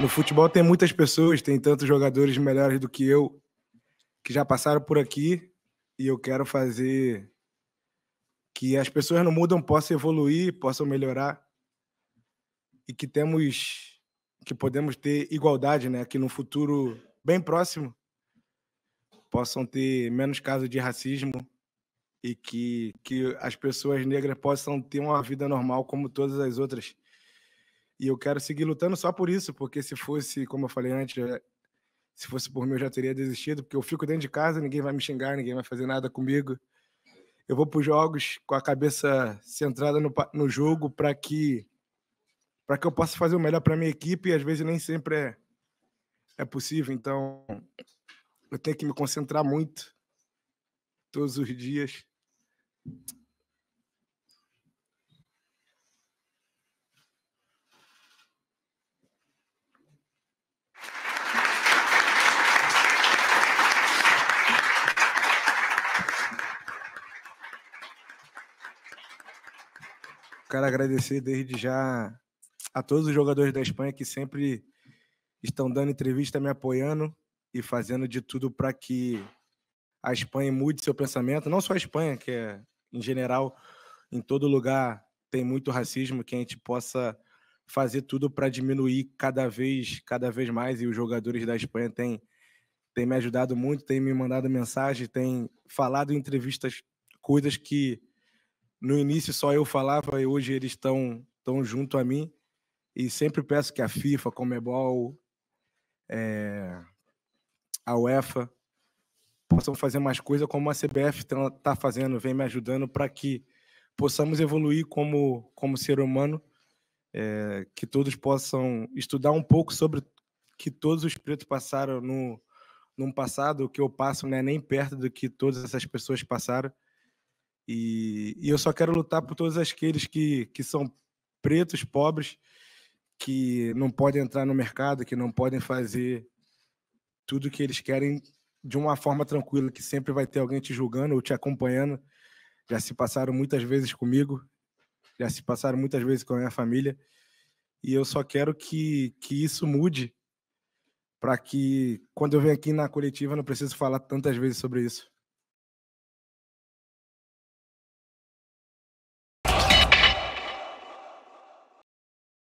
No futebol tem muitas pessoas, tem tantos jogadores melhores do que eu que já passaram por aqui e eu quero fazer que as pessoas não mudam, possam evoluir, possam melhorar e que temos que podemos ter igualdade, né, que no futuro bem próximo possam ter menos casos de racismo e que, que as pessoas negras possam ter uma vida normal como todas as outras. E eu quero seguir lutando só por isso, porque se fosse, como eu falei antes, eh, se fosse por mim eu já teria desistido, porque eu fico dentro de casa, ninguém vai me xingar, ninguém vai fazer nada comigo. Eu vou para os jogos com a cabeça centrada no, no jogo para que para que eu possa fazer o melhor para minha equipe e às vezes nem sempre é, é possível. Então eu tenho que me concentrar muito todos os dias Quero agradecer desde já a todos os jogadores da Espanha que sempre estão dando entrevista, me apoiando e fazendo de tudo para que a Espanha mude seu pensamento. Não só a Espanha, que é, em geral, em todo lugar tem muito racismo, que a gente possa fazer tudo para diminuir cada vez, cada vez mais. E os jogadores da Espanha têm, têm me ajudado muito, têm me mandado mensagem, têm falado em entrevistas coisas que no início só eu falava e hoje eles estão tão junto a mim. E sempre peço que a FIFA, a Comebol, é, a UEFA possam fazer mais coisa como a CBF está fazendo, vem me ajudando para que possamos evoluir como, como ser humano, é, que todos possam estudar um pouco sobre que todos os pretos passaram no, no passado, o que eu passo não é nem perto do que todas essas pessoas passaram. E, e, eu só quero lutar por todos aqueles que, que são pretos, pobres, que não podem entrar no mercado, que não podem fazer tudo o que eles querem de uma forma tranquila, que sempre vai ter alguém te julgando ou te acompanhando. Já se passaram muitas vezes comigo, já se passaram muitas vezes com a minha família. E eu só quero que, que isso mude para que quando eu venho aqui na coletiva eu não preciso falar tantas vezes sobre isso.